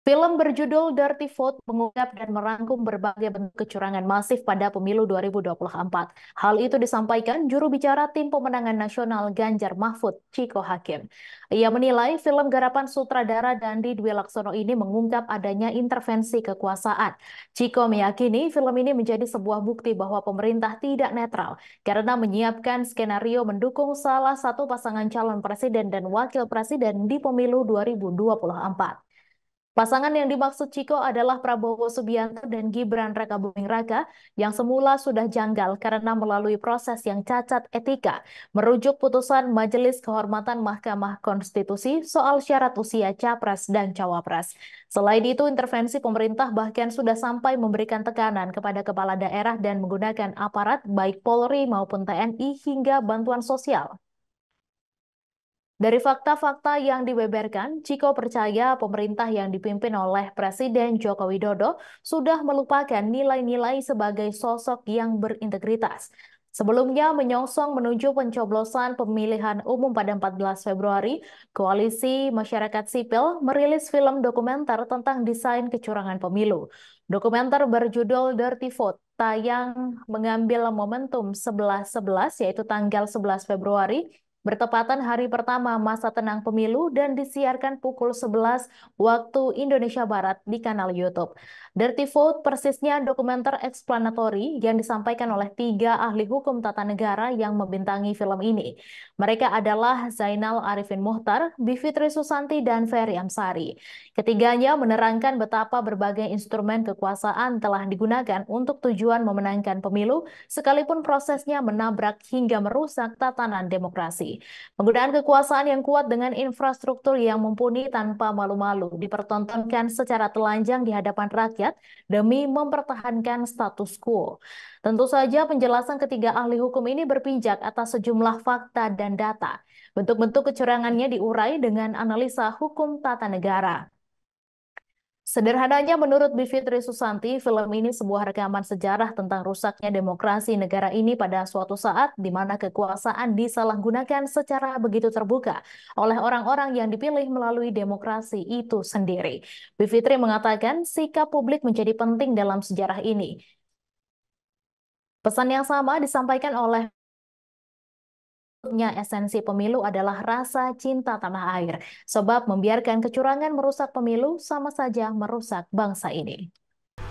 Film berjudul Dirty Vote mengungkap dan merangkum berbagai bentuk kecurangan masif pada pemilu 2024. Hal itu disampaikan juru bicara tim pemenangan nasional Ganjar Mahfud, Ciko Hakim. Ia menilai film garapan sutradara Dandi Dwi Laksono ini mengungkap adanya intervensi kekuasaan. Ciko meyakini film ini menjadi sebuah bukti bahwa pemerintah tidak netral karena menyiapkan skenario mendukung salah satu pasangan calon presiden dan wakil presiden di pemilu 2024. Pasangan yang dimaksud Ciko adalah Prabowo Subianto dan Gibran Raka Buming Raka yang semula sudah janggal karena melalui proses yang cacat etika merujuk putusan Majelis Kehormatan Mahkamah Konstitusi soal syarat usia capres dan cawapres. Selain itu, intervensi pemerintah bahkan sudah sampai memberikan tekanan kepada kepala daerah dan menggunakan aparat baik Polri maupun TNI hingga bantuan sosial. Dari fakta-fakta yang dibeberkan, Ciko percaya pemerintah yang dipimpin oleh Presiden Joko Widodo sudah melupakan nilai-nilai sebagai sosok yang berintegritas. Sebelumnya menyongsong menuju pencoblosan pemilihan umum pada 14 Februari, Koalisi Masyarakat Sipil merilis film dokumenter tentang desain kecurangan pemilu. Dokumenter berjudul Dirty Vote tayang mengambil momentum 11.11 -11, yaitu tanggal 11 Februari bertepatan hari pertama masa tenang pemilu dan disiarkan pukul 11 waktu Indonesia Barat di kanal YouTube. Dirty Vote persisnya dokumenter explanatory yang disampaikan oleh tiga ahli hukum tata negara yang membintangi film ini. Mereka adalah Zainal Arifin Muhtar, Bivitri Susanti, dan Ferry Amsari. Ketiganya menerangkan betapa berbagai instrumen kekuasaan telah digunakan untuk tujuan memenangkan pemilu, sekalipun prosesnya menabrak hingga merusak tatanan demokrasi. Penggunaan kekuasaan yang kuat dengan infrastruktur yang mumpuni tanpa malu-malu dipertontonkan secara telanjang di hadapan rakyat rakyat demi mempertahankan status quo. Tentu saja penjelasan ketiga ahli hukum ini berpijak atas sejumlah fakta dan data. Bentuk-bentuk kecurangannya diurai dengan analisa hukum tata negara. Sederhananya menurut Bivitri Susanti, film ini sebuah rekaman sejarah tentang rusaknya demokrasi negara ini pada suatu saat di mana kekuasaan disalahgunakan secara begitu terbuka oleh orang-orang yang dipilih melalui demokrasi itu sendiri. Bivitri mengatakan sikap publik menjadi penting dalam sejarah ini. Pesan yang sama disampaikan oleh Menurutnya esensi pemilu adalah rasa cinta tanah air, sebab membiarkan kecurangan merusak pemilu sama saja merusak bangsa ini.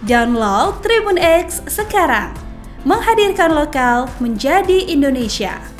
Download Tribun X sekarang, menghadirkan lokal menjadi Indonesia.